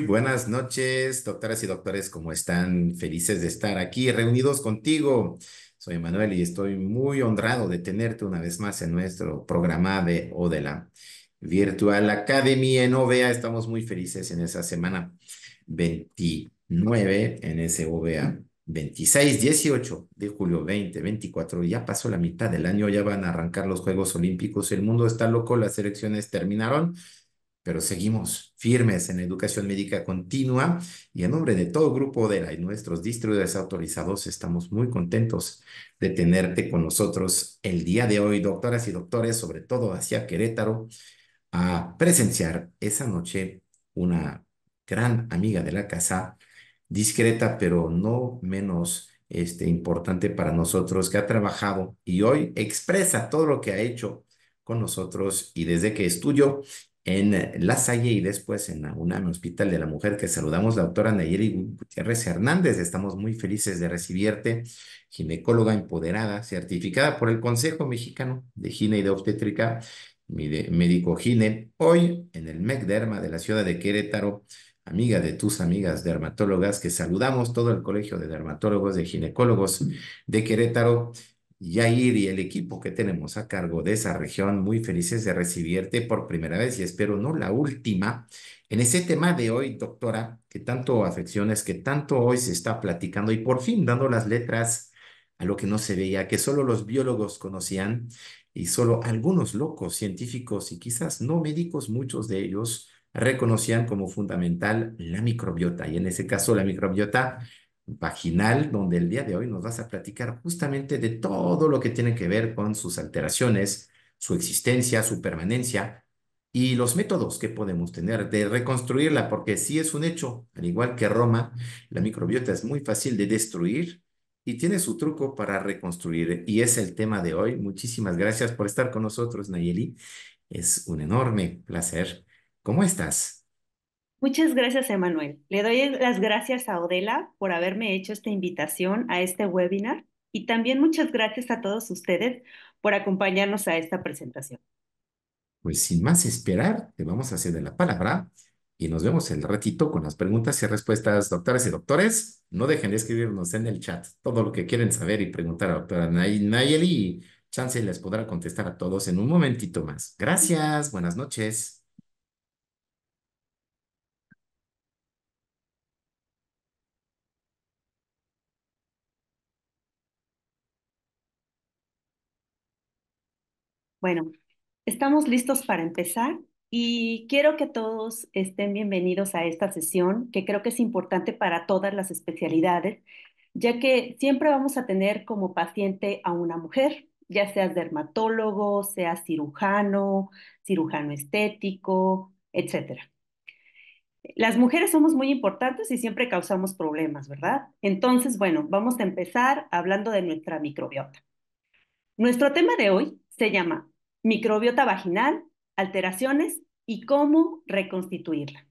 buenas noches, doctoras y doctores, ¿cómo están? Felices de estar aquí reunidos contigo. Soy Manuel y estoy muy honrado de tenerte una vez más en nuestro programa de Odela Virtual Academy en OVA. Estamos muy felices en esa semana 29 en ese OVA. 26, 18 de julio 20, 24, ya pasó la mitad del año, ya van a arrancar los Juegos Olímpicos, el mundo está loco, las elecciones terminaron, pero seguimos firmes en la educación médica continua y en nombre de todo grupo de nuestros distribuidores autorizados estamos muy contentos de tenerte con nosotros el día de hoy, doctoras y doctores, sobre todo hacia Querétaro, a presenciar esa noche una gran amiga de la casa, discreta pero no menos este, importante para nosotros, que ha trabajado y hoy expresa todo lo que ha hecho con nosotros y desde que estudió en La Salle y después en la UNAM Hospital de la Mujer, que saludamos la doctora Nayeli Gutiérrez Hernández. Estamos muy felices de recibirte, ginecóloga empoderada, certificada por el Consejo Mexicano de Gine y de Obstétrica, médico gine, hoy en el MEC Derma de la ciudad de Querétaro, amiga de tus amigas dermatólogas, que saludamos todo el Colegio de Dermatólogos, de Ginecólogos de Querétaro Yair y el equipo que tenemos a cargo de esa región, muy felices de recibirte por primera vez y espero no la última. En ese tema de hoy, doctora, que tanto afecciones, que tanto hoy se está platicando y por fin dando las letras a lo que no se veía, que solo los biólogos conocían y solo algunos locos científicos y quizás no médicos, muchos de ellos, reconocían como fundamental la microbiota. Y en ese caso, la microbiota vaginal, donde el día de hoy nos vas a platicar justamente de todo lo que tiene que ver con sus alteraciones, su existencia, su permanencia y los métodos que podemos tener de reconstruirla, porque sí es un hecho, al igual que Roma, la microbiota es muy fácil de destruir y tiene su truco para reconstruir. Y es el tema de hoy. Muchísimas gracias por estar con nosotros, Nayeli. Es un enorme placer. ¿Cómo estás? Muchas gracias, Emanuel. Le doy las gracias a Odela por haberme hecho esta invitación a este webinar y también muchas gracias a todos ustedes por acompañarnos a esta presentación. Pues sin más esperar, le vamos a hacer la palabra y nos vemos el ratito con las preguntas y respuestas, doctores y doctores. No dejen de escribirnos en el chat todo lo que quieren saber y preguntar a la doctora Nayeli y Chance les podrá contestar a todos en un momentito más. Gracias, buenas noches. Bueno, estamos listos para empezar y quiero que todos estén bienvenidos a esta sesión que creo que es importante para todas las especialidades, ya que siempre vamos a tener como paciente a una mujer, ya seas dermatólogo, seas cirujano, cirujano estético, etc. Las mujeres somos muy importantes y siempre causamos problemas, ¿verdad? Entonces, bueno, vamos a empezar hablando de nuestra microbiota. Nuestro tema de hoy se llama microbiota vaginal, alteraciones y cómo reconstituirla.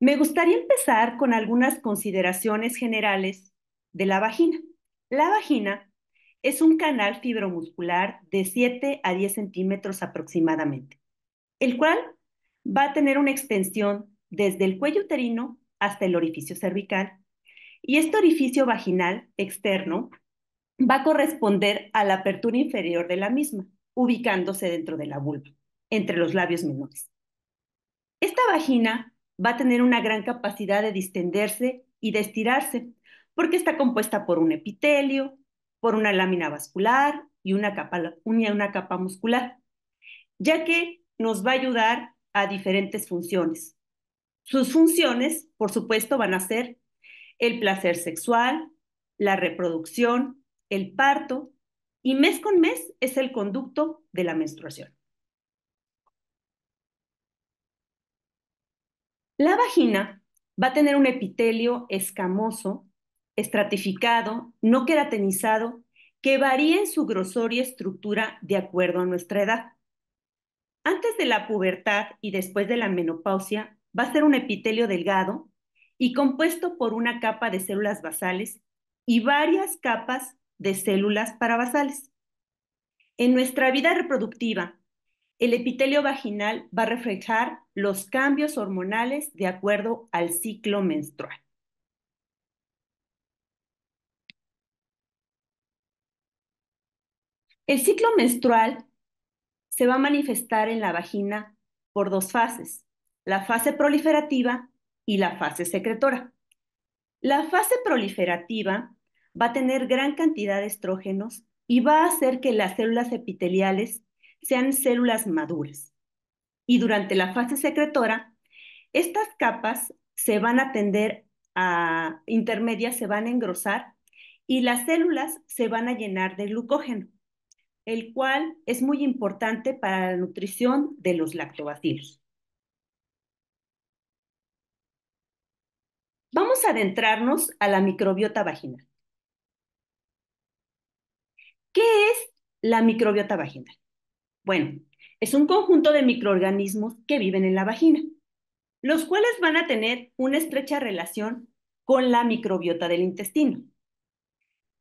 Me gustaría empezar con algunas consideraciones generales de la vagina. La vagina es un canal fibromuscular de 7 a 10 centímetros aproximadamente, el cual va a tener una extensión desde el cuello uterino hasta el orificio cervical. Y este orificio vaginal externo va a corresponder a la apertura inferior de la misma, ubicándose dentro de la vulva, entre los labios menores. Esta vagina va a tener una gran capacidad de distenderse y de estirarse, porque está compuesta por un epitelio, por una lámina vascular y una capa, capa muscular, ya que nos va a ayudar a diferentes funciones. Sus funciones, por supuesto, van a ser el placer sexual, la reproducción, el parto y mes con mes es el conducto de la menstruación. La vagina va a tener un epitelio escamoso, estratificado, no queratinizado, que varía en su grosor y estructura de acuerdo a nuestra edad. Antes de la pubertad y después de la menopausia, va a ser un epitelio delgado y compuesto por una capa de células basales y varias capas de células parabasales. En nuestra vida reproductiva, el epitelio vaginal va a reflejar los cambios hormonales de acuerdo al ciclo menstrual. El ciclo menstrual se va a manifestar en la vagina por dos fases, la fase proliferativa y la fase secretora. La fase proliferativa va a tener gran cantidad de estrógenos y va a hacer que las células epiteliales sean células maduras. Y durante la fase secretora, estas capas se van a tender a intermedias, se van a engrosar y las células se van a llenar de glucógeno, el cual es muy importante para la nutrición de los lactobacilos. Vamos a adentrarnos a la microbiota vaginal. ¿Qué es la microbiota vaginal? Bueno, es un conjunto de microorganismos que viven en la vagina, los cuales van a tener una estrecha relación con la microbiota del intestino.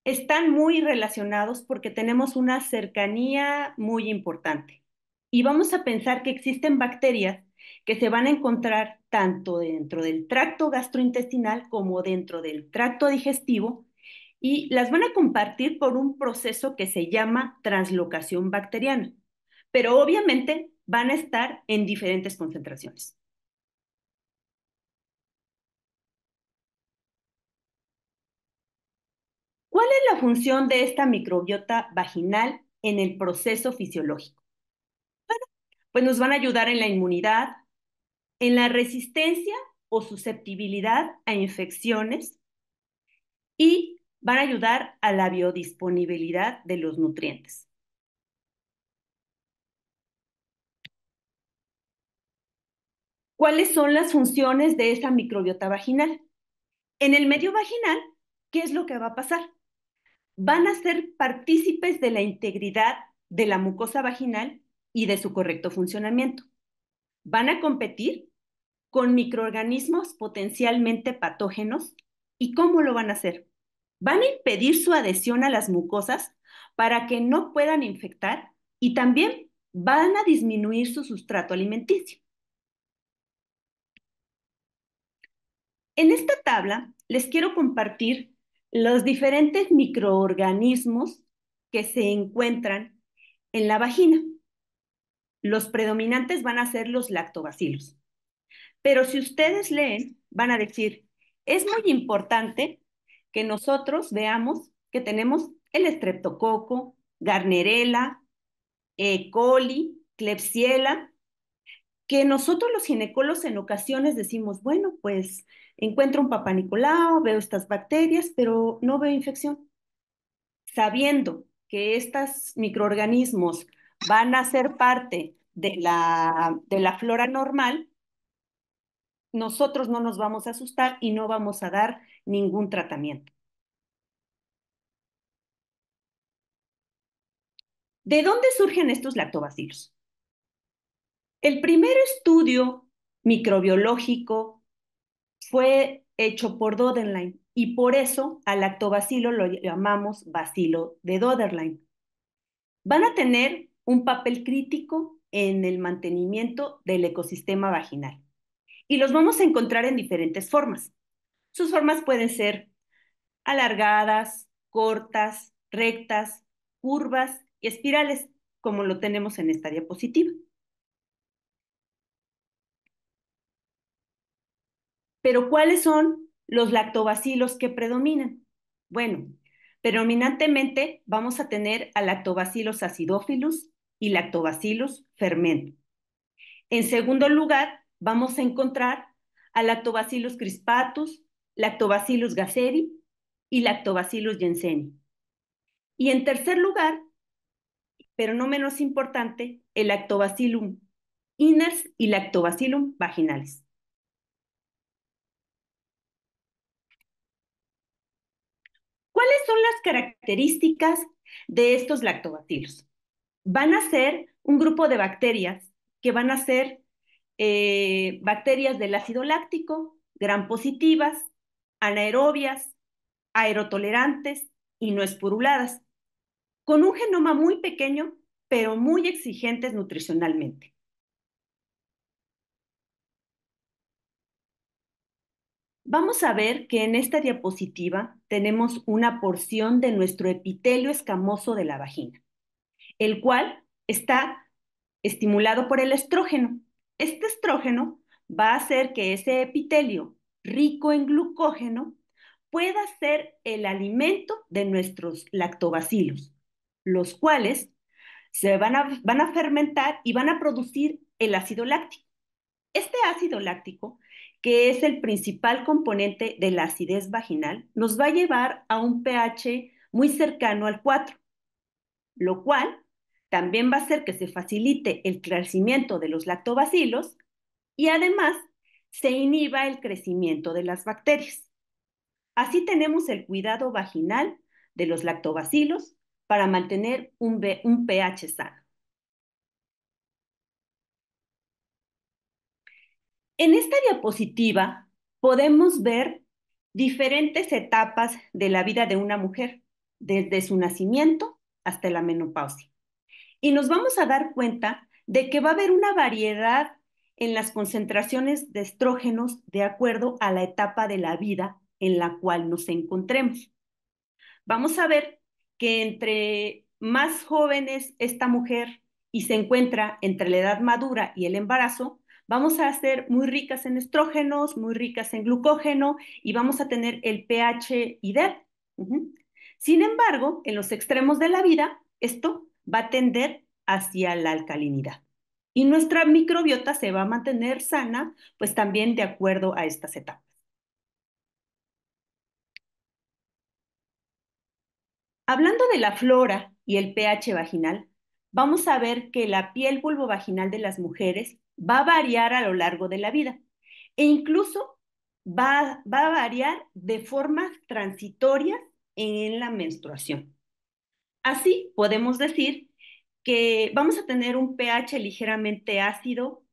Están muy relacionados porque tenemos una cercanía muy importante. Y vamos a pensar que existen bacterias que se van a encontrar tanto dentro del tracto gastrointestinal como dentro del tracto digestivo y las van a compartir por un proceso que se llama translocación bacteriana, pero obviamente van a estar en diferentes concentraciones. ¿Cuál es la función de esta microbiota vaginal en el proceso fisiológico? Bueno, pues nos van a ayudar en la inmunidad, en la resistencia o susceptibilidad a infecciones y van a ayudar a la biodisponibilidad de los nutrientes. ¿Cuáles son las funciones de esa microbiota vaginal? En el medio vaginal, ¿qué es lo que va a pasar? Van a ser partícipes de la integridad de la mucosa vaginal y de su correcto funcionamiento. Van a competir con microorganismos potencialmente patógenos. ¿Y cómo lo van a hacer? van a impedir su adhesión a las mucosas para que no puedan infectar y también van a disminuir su sustrato alimenticio. En esta tabla les quiero compartir los diferentes microorganismos que se encuentran en la vagina. Los predominantes van a ser los lactobacilos. Pero si ustedes leen, van a decir, es muy importante que nosotros veamos que tenemos el estreptococo, garnerela, e. coli, clepsiela que nosotros los ginecolos en ocasiones decimos, bueno, pues encuentro un papá Nicolau, veo estas bacterias, pero no veo infección. Sabiendo que estos microorganismos van a ser parte de la, de la flora normal, nosotros no nos vamos a asustar y no vamos a dar ningún tratamiento. ¿De dónde surgen estos lactobacilos? El primer estudio microbiológico fue hecho por Doderlein y por eso al lactobacilo lo llamamos vacilo de Doderlein. Van a tener un papel crítico en el mantenimiento del ecosistema vaginal y los vamos a encontrar en diferentes formas. Sus formas pueden ser alargadas, cortas, rectas, curvas y espirales, como lo tenemos en esta diapositiva. Pero ¿cuáles son los lactobacilos que predominan? Bueno, predominantemente vamos a tener a lactobacilos acidófilos y lactobacilos fermento. En segundo lugar, vamos a encontrar a lactobacilos crispatus, Lactobacillus gaceri y Lactobacillus jenseni. Y en tercer lugar, pero no menos importante, el Lactobacillus iners y Lactobacillus vaginalis. ¿Cuáles son las características de estos lactobacilos? Van a ser un grupo de bacterias que van a ser eh, bacterias del ácido láctico, gram positivas, anaerobias, aerotolerantes y no espuruladas, con un genoma muy pequeño, pero muy exigentes nutricionalmente. Vamos a ver que en esta diapositiva tenemos una porción de nuestro epitelio escamoso de la vagina, el cual está estimulado por el estrógeno. Este estrógeno va a hacer que ese epitelio rico en glucógeno pueda ser el alimento de nuestros lactobacilos, los cuales se van a, fermentar y van a producir el ácido láctico. Este ácido láctico, que es el principal componente de la acidez vaginal, nos va a llevar a un pH muy cercano al 4, lo cual también va a hacer que se facilite el crecimiento de los lactobacilos y además se inhiba el crecimiento de las bacterias. Así tenemos el cuidado vaginal de los lactobacilos para mantener un, pH sano. En esta diapositiva podemos ver diferentes etapas de la vida de una mujer, desde su nacimiento hasta la menopausia. Y nos vamos a dar cuenta de que va a haber una variedad en las concentraciones de estrógenos de acuerdo a la etapa de la vida en la cual nos encontremos. Vamos a ver que entre más jóvenes esta mujer y se encuentra entre la edad madura y el embarazo, vamos a ser muy ricas en estrógenos, muy ricas en glucógeno y vamos a tener el pH ideal. Sin embargo, en los extremos de la vida, esto va a tender hacia la alcalinidad y nuestra microbiota se va a mantener sana, pues también de acuerdo a estas etapas. Hablando de la flora y el pH vaginal, vamos a ver que la piel vulvovaginal de las mujeres va a variar a lo largo de la vida e incluso va, va a variar de formas transitorias en la menstruación. Así podemos decir que vamos a tener un pH ligeramente ácido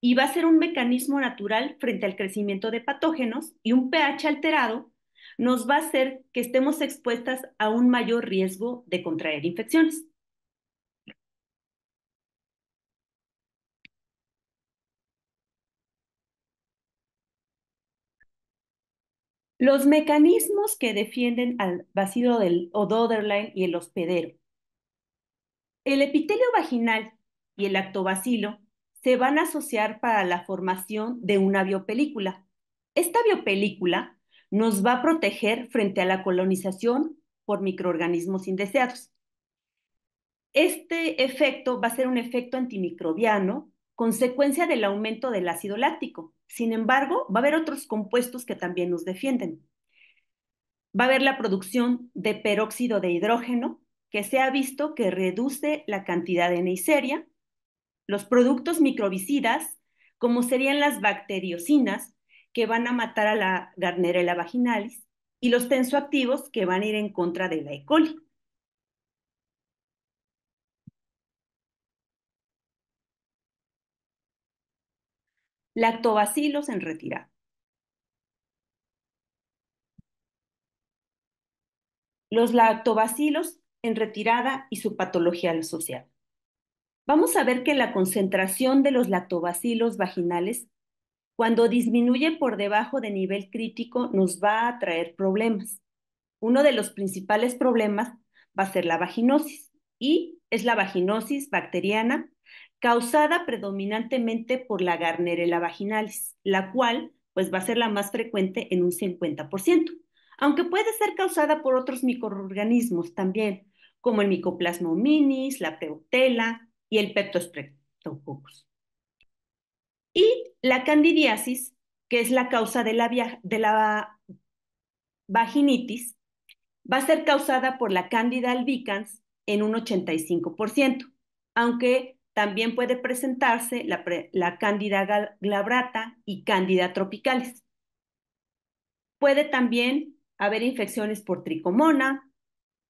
y va a ser un mecanismo natural frente al crecimiento de patógenos y un pH alterado nos va a hacer que estemos expuestas a un mayor riesgo de contraer infecciones. Los mecanismos que defienden al vacío del ododerline y el hospedero. El epitelio vaginal y el lactobacilo se van a asociar para la formación de una biopelícula. Esta biopelícula nos va a proteger frente a la colonización por microorganismos indeseados. Este efecto va a ser un efecto antimicrobiano, consecuencia del aumento del ácido láctico. Sin embargo, va a haber otros compuestos que también nos defienden. Va a haber la producción de peróxido de hidrógeno, que se ha visto que reduce la cantidad de Neisseria, los productos microbicidas, como serían las bacteriocinas, que van a matar a la Gardnerella vaginalis, y los tensoactivos, que van a ir en contra de la E. coli. Lactobacilos en retirada. Los lactobacilos en retirada y su patología asociada. Vamos a ver que la concentración de los lactobacilos vaginales, cuando disminuye por debajo de nivel crítico, nos va a traer problemas. Uno de los principales problemas va a ser la vaginosis y es la vaginosis bacteriana causada predominantemente por la Garnerella vaginalis, la cual pues va a ser la más frecuente en un 50%, aunque puede ser causada por otros microorganismos también, como el minis, la peutela y el Peptostreptococcus. Y la candidiasis, que es la causa de la, vaginitis, va a ser causada por la Candida albicans en un 85%, aunque también puede presentarse la, Candida glabrata y Candida tropicales. Puede también haber infecciones por tricomona,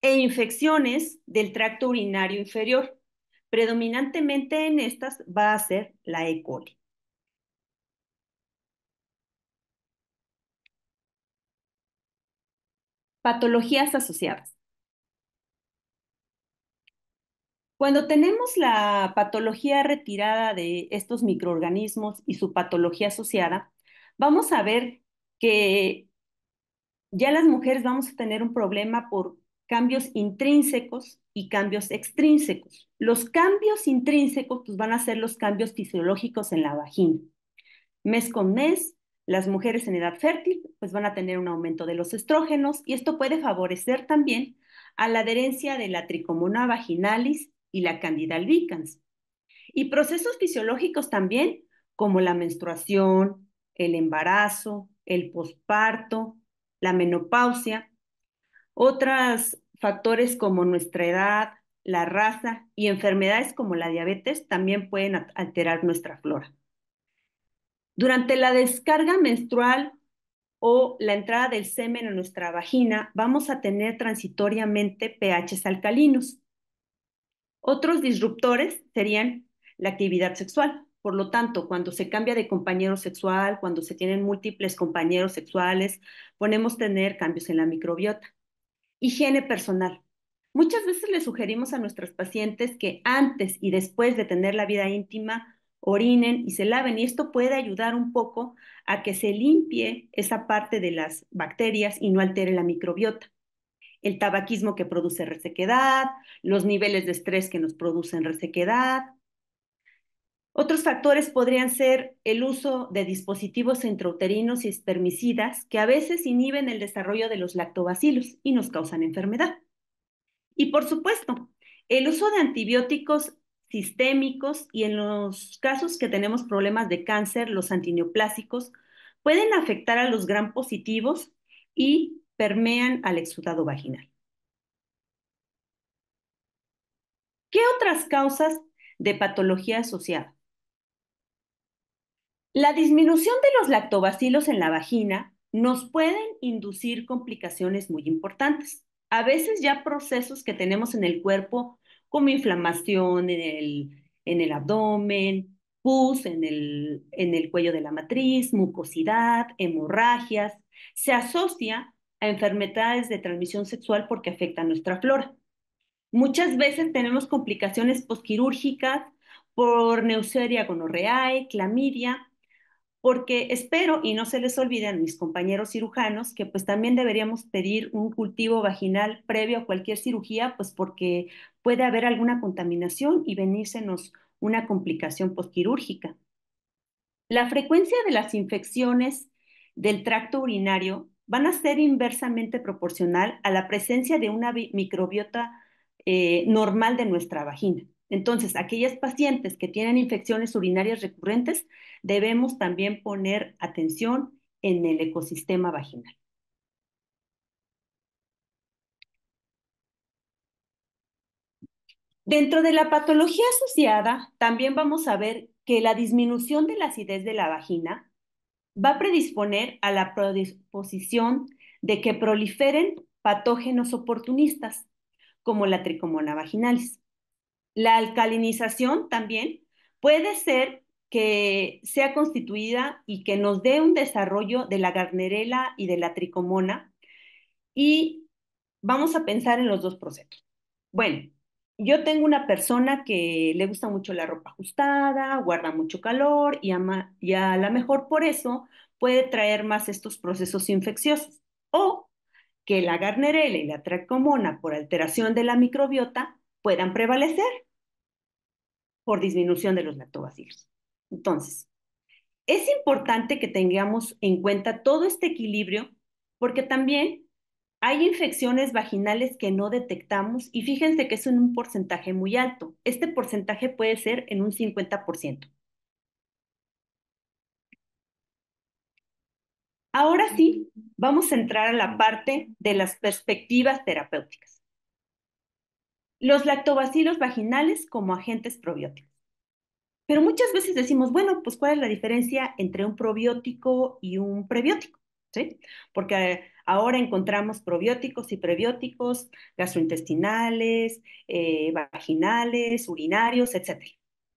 e infecciones del tracto urinario inferior. Predominantemente en estas va a ser la E. coli. Patologías asociadas. Cuando tenemos la patología retirada de estos microorganismos y su patología asociada, vamos a ver que ya las mujeres vamos a tener un problema por cambios intrínsecos y cambios extrínsecos. Los cambios intrínsecos pues, van a ser los cambios fisiológicos en la vagina. Mes con mes, las mujeres en edad fértil pues, van a tener un aumento de los estrógenos y esto puede favorecer también a la adherencia de la tricomona vaginalis y la candida albicans. Y procesos fisiológicos también, como la menstruación, el embarazo, el posparto, la menopausia, otros factores como nuestra edad, la raza y enfermedades como la diabetes también pueden alterar nuestra flora. Durante la descarga menstrual o la entrada del semen a nuestra vagina, vamos a tener transitoriamente pHs alcalinos. Otros disruptores serían la actividad sexual. Por lo tanto, cuando se cambia de compañero sexual, cuando se tienen múltiples compañeros sexuales, podemos tener cambios en la microbiota. Higiene personal. Muchas veces le sugerimos a nuestros pacientes que antes y después de tener la vida íntima, orinen y se laven. Y esto puede ayudar un poco a que se limpie esa parte de las bacterias y no altere la microbiota. El tabaquismo que produce resequedad, los niveles de estrés que nos producen resequedad, otros factores podrían ser el uso de dispositivos intrauterinos y espermicidas que a veces inhiben el desarrollo de los lactobacilos y nos causan enfermedad. Y por supuesto, el uso de antibióticos sistémicos y en los casos que tenemos problemas de cáncer, los antineoplásicos pueden afectar a los gran positivos y permean al exudado vaginal. ¿Qué otras causas de patología asociada? La disminución de los lactobacilos en la vagina nos pueden inducir complicaciones muy importantes. A veces ya procesos que tenemos en el cuerpo como inflamación en el, abdomen, pus en el, cuello de la matriz, mucosidad, hemorragias, se asocia a enfermedades de transmisión sexual porque afecta nuestra flora. Muchas veces tenemos complicaciones posquirúrgicas por neuseria gonorreae, clamidia, porque espero y no se les olviden mis compañeros cirujanos que pues también deberíamos pedir un cultivo vaginal previo a cualquier cirugía, pues porque puede haber alguna contaminación y venírsenos una complicación postquirúrgica. La frecuencia de las infecciones del tracto urinario van a ser inversamente proporcional a la presencia de una microbiota eh, normal de nuestra vagina. Entonces, aquellas pacientes que tienen infecciones urinarias recurrentes, debemos también poner atención en el ecosistema vaginal. Dentro de la patología asociada, también vamos a ver que la disminución de la acidez de la vagina va a predisponer a la predisposición de que proliferen patógenos oportunistas, como la tricomona vaginalis. La alcalinización también puede ser que sea constituida y que nos dé un desarrollo de la garnerela y de la tricomona. Y vamos a pensar en los dos procesos. Bueno, yo tengo una persona que le gusta mucho la ropa ajustada, guarda mucho calor y, ama, a lo mejor por eso puede traer más estos procesos infecciosos. O que la garnerela y la tricomona por alteración de la microbiota puedan prevalecer por disminución de los lactobacilos. Entonces, es importante que tengamos en cuenta todo este equilibrio porque también hay infecciones vaginales que no detectamos y fíjense que es en un porcentaje muy alto. Este porcentaje puede ser en un 50%. Ahora sí, vamos a entrar a la parte de las perspectivas terapéuticas los lactobacilos vaginales como agentes probióticos. Pero muchas veces decimos, bueno, pues ¿cuál es la diferencia entre un probiótico y un prebiótico? ¿Sí? Porque ahora encontramos probióticos y prebióticos gastrointestinales, eh, vaginales, urinarios, etc.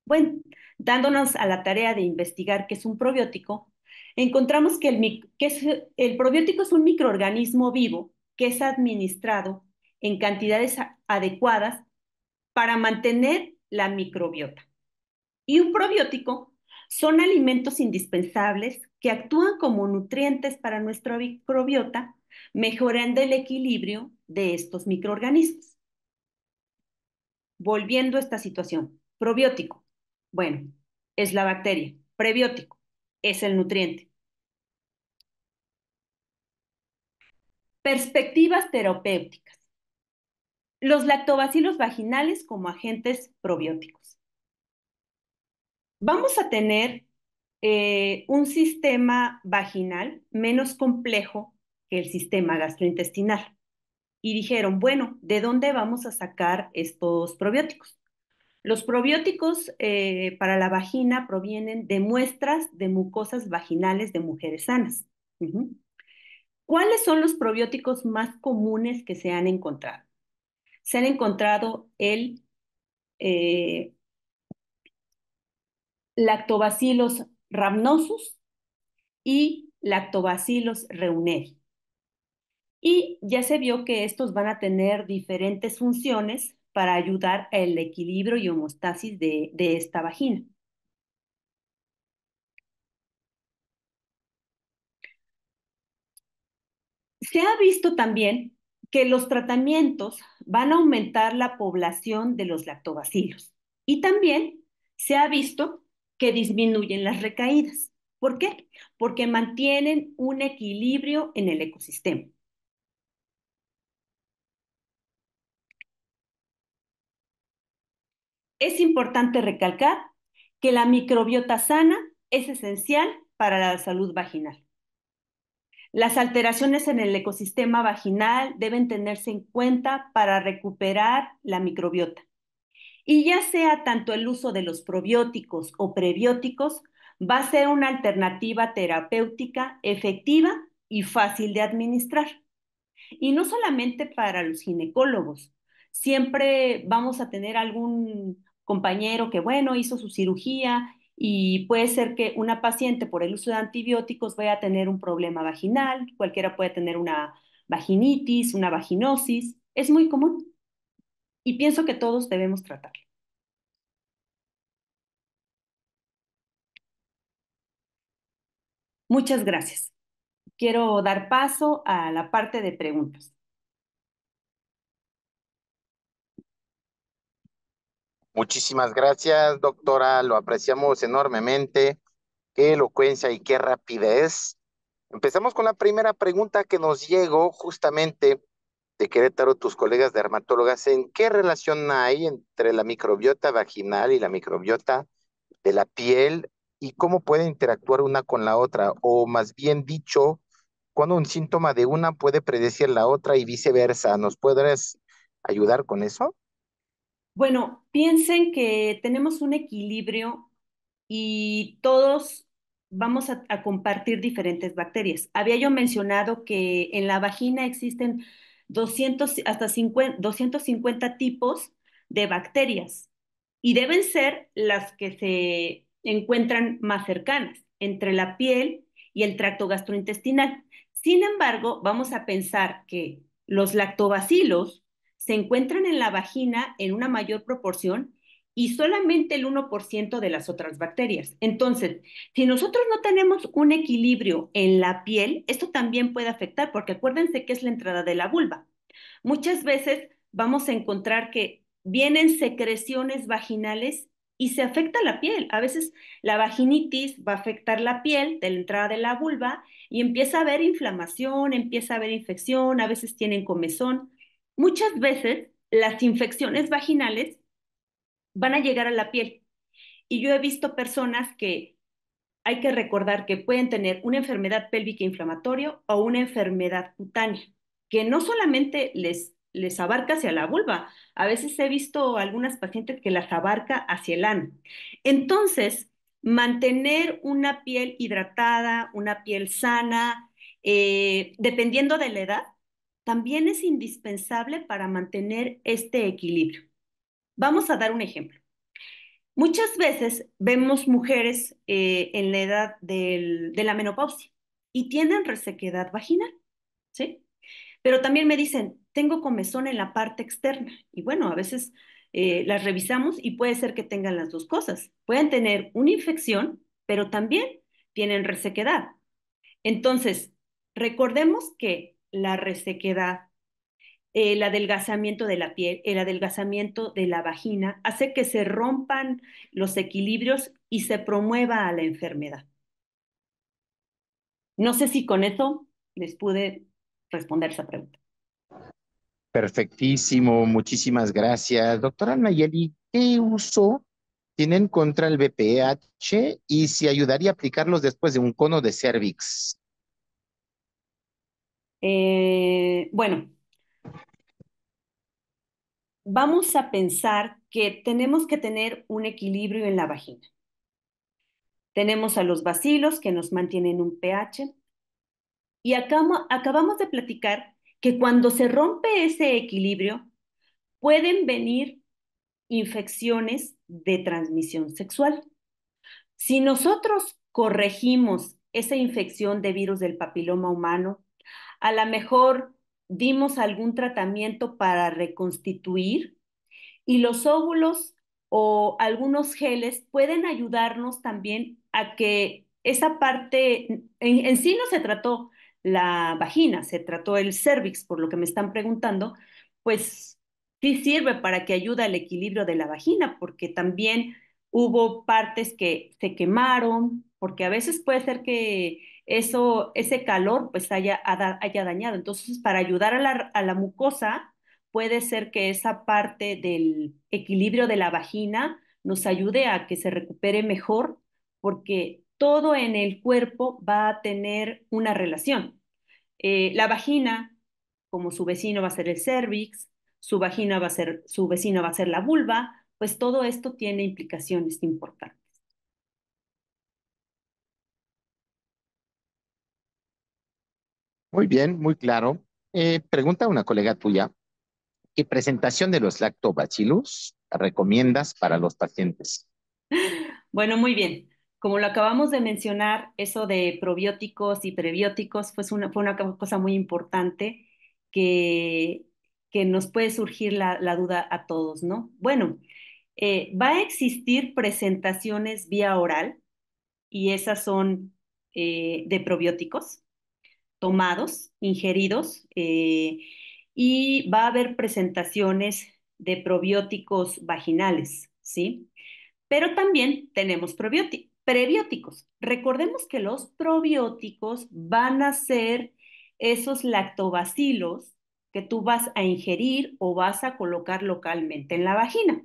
Bueno, dándonos a la tarea de investigar qué es un probiótico, encontramos que el, que es, el probiótico es un microorganismo vivo que es administrado en cantidades adecuadas para mantener la microbiota. Y un probiótico son alimentos indispensables que actúan como nutrientes para nuestra microbiota, mejorando el equilibrio de estos microorganismos. Volviendo a esta situación, probiótico, bueno, es la bacteria, prebiótico, es el nutriente. Perspectivas terapéuticas los lactobacilos vaginales como agentes probióticos. Vamos a tener eh, un sistema vaginal menos complejo que el sistema gastrointestinal. Y dijeron, bueno, ¿de dónde vamos a sacar estos probióticos? Los probióticos eh, para la vagina provienen de muestras de mucosas vaginales de mujeres sanas. ¿Cuáles son los probióticos más comunes que se han encontrado? se han encontrado el eh, lactobacilos rhamnosus y lactobacilos reuneri. Y ya se vio que estos van a tener diferentes funciones para ayudar al equilibrio y homostasis de, de esta vagina. Se ha visto también que los tratamientos van a aumentar la población de los lactobacilos y también se ha visto que disminuyen las recaídas. ¿Por qué? Porque mantienen un equilibrio en el ecosistema. Es importante recalcar que la microbiota sana es esencial para la salud vaginal. Las alteraciones en el ecosistema vaginal deben tenerse en cuenta para recuperar la microbiota. Y ya sea tanto el uso de los probióticos o prebióticos, va a ser una alternativa terapéutica efectiva y fácil de administrar. Y no solamente para los ginecólogos, siempre vamos a tener algún compañero que, bueno, hizo su cirugía y puede ser que una paciente por el uso de antibióticos vaya a tener un problema vaginal, cualquiera puede tener una vaginitis, una vaginosis, es muy común y pienso que todos debemos tratarlo. Muchas gracias. Quiero dar paso a la parte de preguntas. Muchísimas gracias, doctora. Lo apreciamos enormemente. Qué elocuencia y qué rapidez. Empezamos con la primera pregunta que nos llegó justamente de Querétaro, tus colegas dermatólogas. ¿En qué relación hay entre la microbiota vaginal y la microbiota de la piel y cómo puede interactuar una con la otra? O más bien dicho, cuando un síntoma de una puede predecir la otra y viceversa. ¿Nos podrás ayudar con eso? Bueno, piensen que tenemos un equilibrio y todos vamos a, compartir diferentes bacterias. Había yo mencionado que en la vagina existen 200, hasta 250 tipos de bacterias y deben ser las que se encuentran más cercanas entre la piel y el tracto gastrointestinal. Sin embargo, vamos a pensar que los lactobacilos se encuentran en la vagina en una mayor proporción y solamente el 1% de las otras bacterias. Entonces, si nosotros no tenemos un equilibrio en la piel, esto también puede afectar, porque acuérdense que es la entrada de la vulva. Muchas veces vamos a encontrar que vienen secreciones vaginales y se afecta la piel. A veces la vaginitis va a afectar la piel de la entrada de la vulva y empieza a haber inflamación, empieza a haber infección, a veces tienen comezón. Muchas veces las infecciones vaginales van a llegar a la piel. Y yo he visto personas que hay que recordar que pueden tener una enfermedad pélvica inflamatoria o una enfermedad cutánea, que no solamente les, abarca hacia la vulva, a veces he visto algunas pacientes que las abarca hacia el ano. Entonces, mantener una piel hidratada, una piel sana, eh, dependiendo de la edad, también es indispensable para mantener este equilibrio. Vamos a dar un ejemplo. Muchas veces vemos mujeres eh, en la edad de la menopausia y tienen resequedad vaginal, ¿sí? Pero también me dicen, tengo comezón en la parte externa. Y bueno, a veces eh, las revisamos y puede ser que tengan las dos cosas. Pueden tener una infección, pero también tienen resequedad. Entonces, recordemos que la resequedad, el adelgazamiento de la piel, el adelgazamiento de la vagina, hace que se rompan los equilibrios y se promueva a la enfermedad. No sé si con eso les pude responder esa pregunta. Perfectísimo, muchísimas gracias. Doctora Nayeli, ¿qué uso tienen contra el BPH y si ayudaría a aplicarlos después de un cono de cervix? Eh, bueno, vamos a pensar que tenemos que tener un equilibrio en la vagina. Tenemos a los bacilos que nos mantienen un pH y acabamos de platicar que cuando se rompe ese equilibrio pueden venir infecciones de transmisión sexual. Si nosotros corregimos esa infección de virus del papiloma humano a lo mejor dimos algún tratamiento para reconstituir y los óvulos o algunos geles pueden ayudarnos también a que esa parte, en, sí no se trató la vagina, se trató el cérvix, por lo que me están preguntando, pues sí sirve para que ayude al equilibrio de la vagina, porque también hubo partes que se quemaron, porque a veces puede ser que eso, ese calor pues haya, dañado. Entonces, para ayudar a la, mucosa, puede ser que esa parte del equilibrio de la vagina nos ayude a que se recupere mejor, porque todo en el cuerpo va a tener una relación. Eh, la vagina, como su vecino va a ser el cervix, su vagina va a ser, su vecino va a ser la vulva, pues todo esto tiene implicaciones importantes. Muy bien, muy claro. Eh, pregunta una colega tuya, ¿qué presentación de los lactobacillus recomiendas para los pacientes? Bueno, muy bien. Como lo acabamos de mencionar, eso de probióticos y prebióticos fue una cosa muy importante que, que nos puede surgir la, duda a todos, ¿no? Bueno, eh, va a existir presentaciones vía oral y esas son eh, de probióticos tomados, ingeridos, eh, y va a haber presentaciones de probióticos vaginales, ¿sí? Pero también tenemos prebióticos. Recordemos que los probióticos van a ser esos lactobacilos que tú vas a ingerir o vas a colocar localmente en la vagina.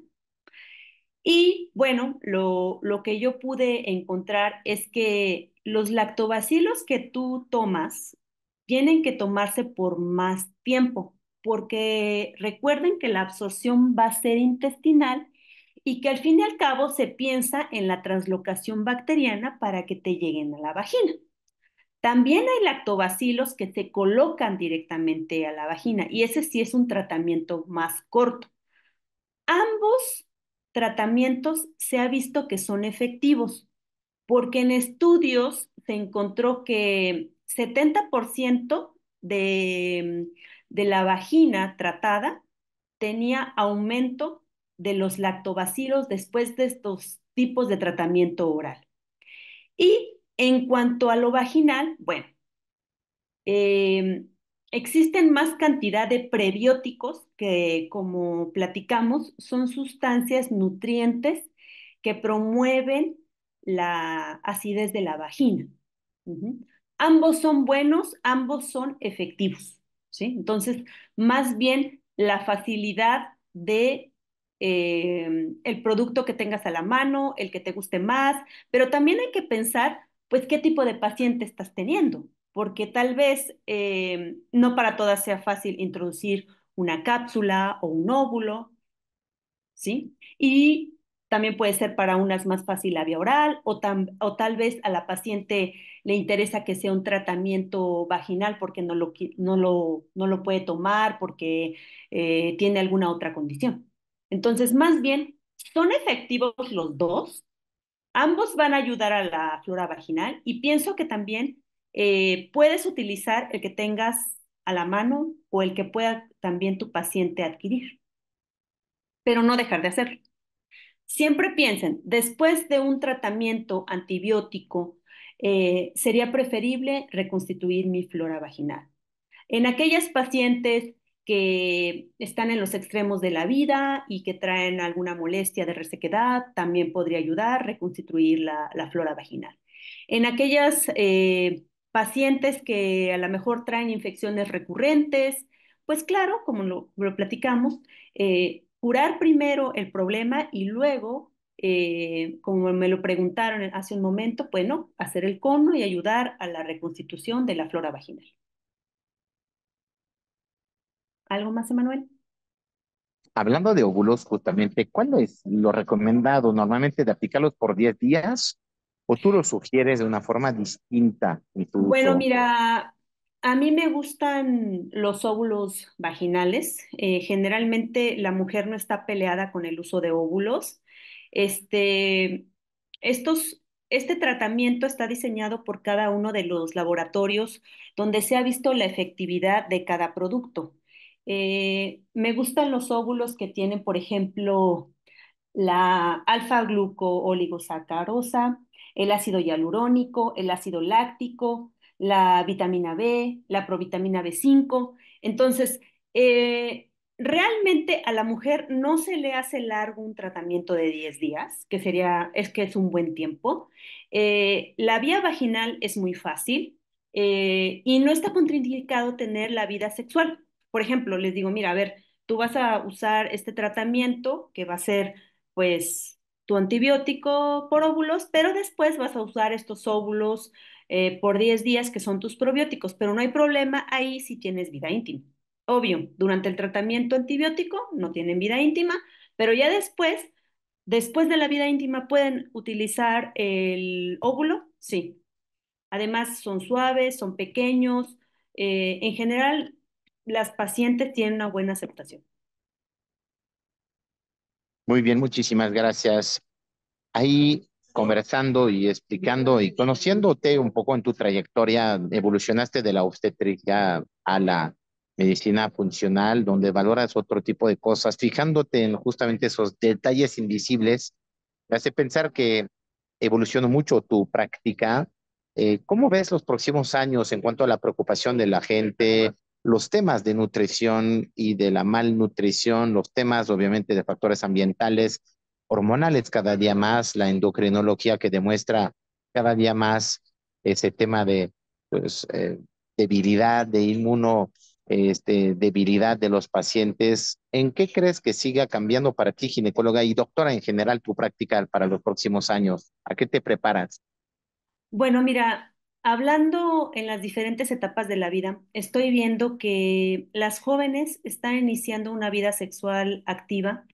Y bueno, lo que yo pude encontrar es que los lactobacilos que tú tomas tienen que tomarse por más tiempo, porque recuerden que la absorción va a ser intestinal y que al fin y al cabo se piensa en la translocación bacteriana para que te lleguen a la vagina. También hay lactobacilos que te colocan directamente a la vagina y ese sí es un tratamiento más corto. Ambos tratamientos se ha visto que son efectivos porque en estudios se encontró que 70% de, de la vagina tratada tenía aumento de los lactobacilos después de estos tipos de tratamiento oral. Y en cuanto a lo vaginal, bueno, eh, existen más cantidad de prebióticos que, como platicamos, son sustancias nutrientes que promueven la acidez de la vagina ambos son buenos, ambos son efectivos. ¿sí? Entonces, más bien la facilidad de em, el producto que tengas a la mano, el que te guste más, pero también hay que pensar, pues, qué tipo de paciente estás teniendo, porque tal vez em, no para todas sea fácil introducir una cápsula o un óvulo, ¿sí? Y también puede ser para unas más fácil la vía oral o, o tal vez a la paciente le interesa que sea un tratamiento vaginal porque no lo, no lo, no lo puede tomar, porque eh, tiene alguna otra condición. Entonces, más bien, son efectivos los dos, ambos van a ayudar a la flora vaginal y pienso que también eh, puedes utilizar el que tengas a la mano o el que pueda también tu paciente adquirir, pero no dejar de hacerlo. Siempre piensen, después de un tratamiento antibiótico eh, sería preferible reconstituir mi flora vaginal. En aquellas pacientes que están en los extremos de la vida y que traen alguna molestia de resequedad, también podría ayudar reconstituir la, flora vaginal. En aquellas eh, pacientes que a lo mejor traen infecciones recurrentes, pues claro, como lo, platicamos, eh, curar primero el problema y luego eh, como me lo preguntaron hace un momento, bueno, pues, hacer el cono y ayudar a la reconstitución de la flora vaginal. ¿Algo más, Emanuel? Hablando de óvulos, justamente, ¿cuál es lo recomendado normalmente de aplicarlos por 10 días? ¿O tú lo sugieres de una forma distinta? bueno, mira, a mí me gustan los óvulos vaginales. Eh, generalmente la mujer no está peleada con el uso de óvulos. Este, estos, este tratamiento está diseñado por cada uno de los laboratorios donde se ha visto la efectividad de cada producto. Eh, me gustan los óvulos que tienen, por ejemplo, la alfa-gluco-oligosacarosa, el ácido hialurónico, el ácido láctico, la vitamina B, la provitamina B5. Entonces, eh, Realmente a la mujer no se le hace largo un tratamiento de 10 días, que sería, es que es un buen tiempo. Eh, la vía vaginal es muy fácil eh, y no está contraindicado tener la vida sexual. Por ejemplo, les digo, mira, a ver, tú vas a usar este tratamiento que va a ser, pues, tu antibiótico por óvulos, pero después vas a usar estos óvulos eh, por 10 días que son tus probióticos, pero no hay problema ahí si tienes vida íntima. Obvio, durante el tratamiento antibiótico no tienen vida íntima, pero ya después, después de la vida íntima, pueden utilizar el óvulo, sí. Además, son suaves, son pequeños. Eh, en general, las pacientes tienen una buena aceptación. Muy bien, muchísimas gracias. Ahí conversando y explicando y conociéndote un poco en tu trayectoria, evolucionaste de la obstetricia a la medicina funcional, donde valoras otro tipo de cosas, fijándote en justamente esos detalles invisibles, me hace pensar que evolucionó mucho tu práctica. Eh, ¿Cómo ves los próximos años en cuanto a la preocupación de la gente, los temas de nutrición y de la malnutrición, los temas obviamente de factores ambientales, hormonales cada día más, la endocrinología que demuestra cada día más ese tema de pues, eh, debilidad, de inmuno este, debilidad de los pacientes. ¿En qué crees que siga cambiando para ti, ginecóloga y doctora en general, tu práctica para los próximos años? ¿A qué te preparas? Bueno, mira, hablando en las diferentes etapas de la vida, estoy viendo que las jóvenes están iniciando una vida sexual activa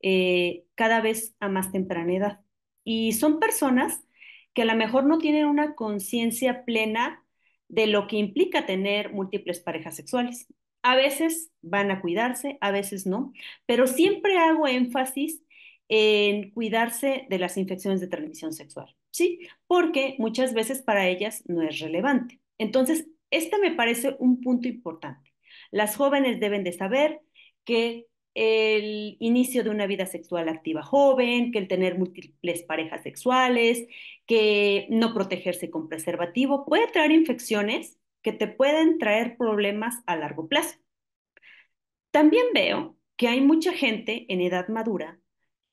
eh, cada vez a más temprana edad. Y son personas que a lo mejor no tienen una conciencia plena de lo que implica tener múltiples parejas sexuales. A veces van a cuidarse, a veces no, pero siempre hago énfasis en cuidarse de las infecciones de transmisión sexual, ¿sí? Porque muchas veces para ellas no es relevante. Entonces, este me parece un punto importante. Las jóvenes deben de saber que el inicio de una vida sexual activa joven, que el tener múltiples parejas sexuales, que no protegerse con preservativo puede traer infecciones que te pueden traer problemas a largo plazo. También veo que hay mucha gente en edad madura,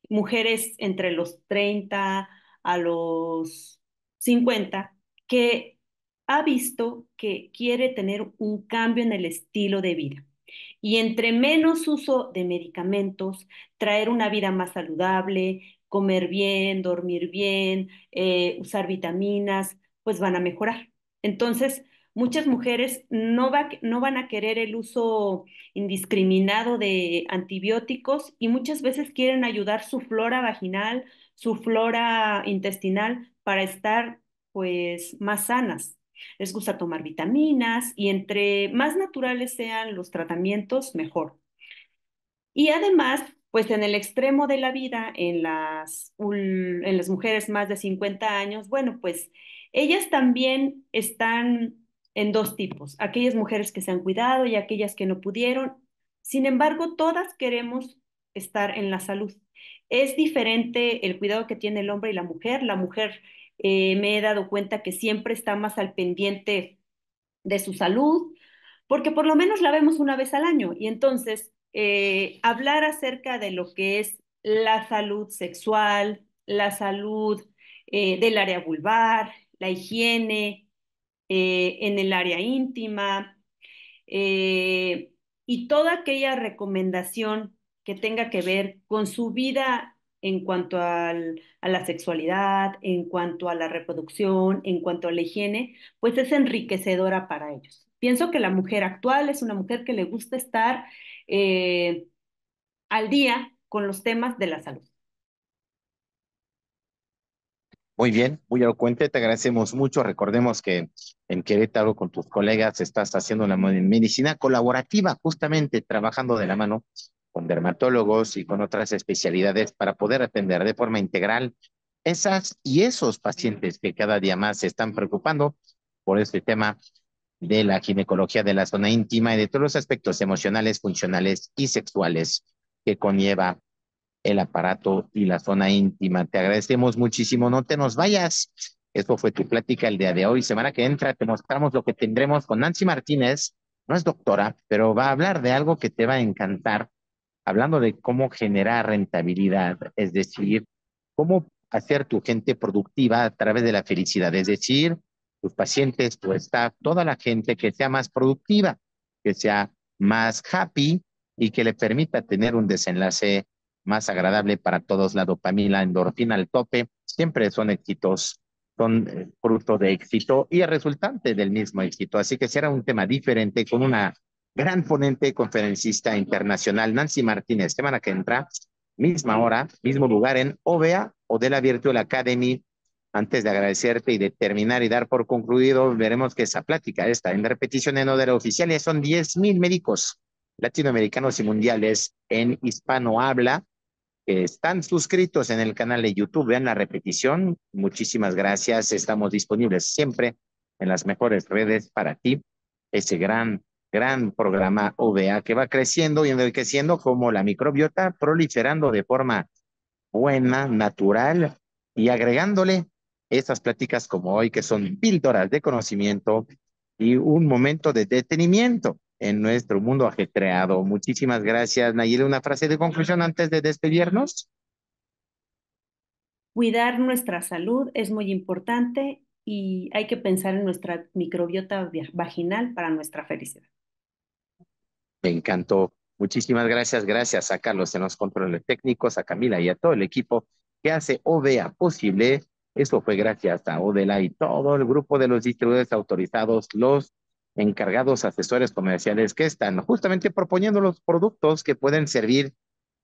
mujeres entre los 30 a los 50, que ha visto que quiere tener un cambio en el estilo de vida. Y entre menos uso de medicamentos, traer una vida más saludable, comer bien, dormir bien, eh, usar vitaminas, pues van a mejorar. Entonces, muchas mujeres no, va, no, van a querer el uso indiscriminado de antibióticos y muchas veces quieren ayudar su flora vaginal, su flora intestinal para estar pues más sanas. Les gusta tomar vitaminas y entre más naturales sean los tratamientos, mejor. Y además, pues en el extremo de la vida, en las, en las mujeres más de 50 años, bueno, pues ellas también están en dos tipos, aquellas mujeres que se han cuidado y aquellas que no pudieron. Sin embargo, todas queremos estar en la salud. Es diferente el cuidado que tiene el hombre y la mujer. La mujer eh, me he dado cuenta que siempre está más al pendiente de su salud, porque por lo menos la vemos una vez al año y entonces eh, hablar acerca de lo que es la salud sexual, la salud eh, del área vulvar, la higiene eh, en el área íntima y toda aquella recomendación que tenga que ver con su vida en cuanto a la sexualidad, en cuanto a la reproducción, en cuanto a la higiene, pues es enriquecedora para ellos. Pienso que la mujer actual es una mujer que le gusta estar eh, al día con los temas de la salud. Muy bien, muy elocuente, te agradecemos mucho. Recordemos que en Querétaro con tus colegas estás haciendo la medicina colaborativa, justamente trabajando de la mano con dermatólogos y con otras especialidades para poder atender de forma integral esas y esos pacientes que cada día más se están preocupando por este tema de la ginecología de la zona íntima y de todos los aspectos emocionales, funcionales y sexuales que conlleva el aparato y la zona íntima. Te agradecemos muchísimo, no te nos vayas. Esto fue tu plática el día de hoy. Semana que entra te mostramos lo que tendremos con Nancy Martínez. No es doctora, pero va a hablar de algo que te va a encantar, hablando de cómo generar rentabilidad, es decir, cómo hacer tu gente productiva a través de la felicidad, es decir, tus pacientes, pues staff, toda la gente que sea más productiva, que sea más happy y que le permita tener un desenlace más agradable para todos. La dopamina, la endorfina al tope, siempre son éxitos, son eh, fruto de éxito y el resultante del mismo éxito. Así que será un tema diferente con una gran ponente conferencista internacional, Nancy Martínez, semana que entra, misma hora, mismo lugar en OVEA o de la Virtual Academy antes de agradecerte y de terminar y dar por concluido, veremos que esa plática está en repetición en Oficial Oficiales. Son 10.000 médicos latinoamericanos y mundiales en hispano habla que están suscritos en el canal de YouTube. Vean la repetición. Muchísimas gracias. Estamos disponibles siempre en las mejores redes para ti. Ese gran, gran programa OVA que va creciendo y enriqueciendo como la microbiota, proliferando de forma buena, natural y agregándole estas pláticas como hoy, que son píldoras de conocimiento y un momento de detenimiento en nuestro mundo ajetreado. Muchísimas gracias, Nayeli. Una frase de conclusión antes de despedirnos. Cuidar nuestra salud es muy importante y hay que pensar en nuestra microbiota vaginal para nuestra felicidad. Me encantó. Muchísimas gracias, gracias a Carlos en los controles técnicos, a Camila y a todo el equipo que hace OVEA posible eso fue gracias a Odela y todo el grupo de los distribuidores autorizados, los encargados asesores comerciales que están justamente proponiendo los productos que pueden servir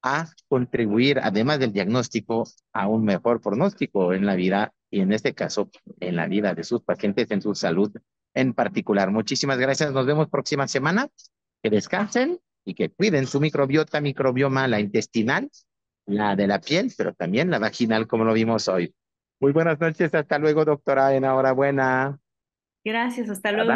a contribuir, además del diagnóstico, a un mejor pronóstico en la vida y en este caso en la vida de sus pacientes, en su salud en particular. Muchísimas gracias. Nos vemos próxima semana. Que descansen y que cuiden su microbiota, microbioma, la intestinal, la de la piel, pero también la vaginal, como lo vimos hoy. Muy buenas noches, hasta luego, doctora. Enhorabuena. Gracias, hasta luego.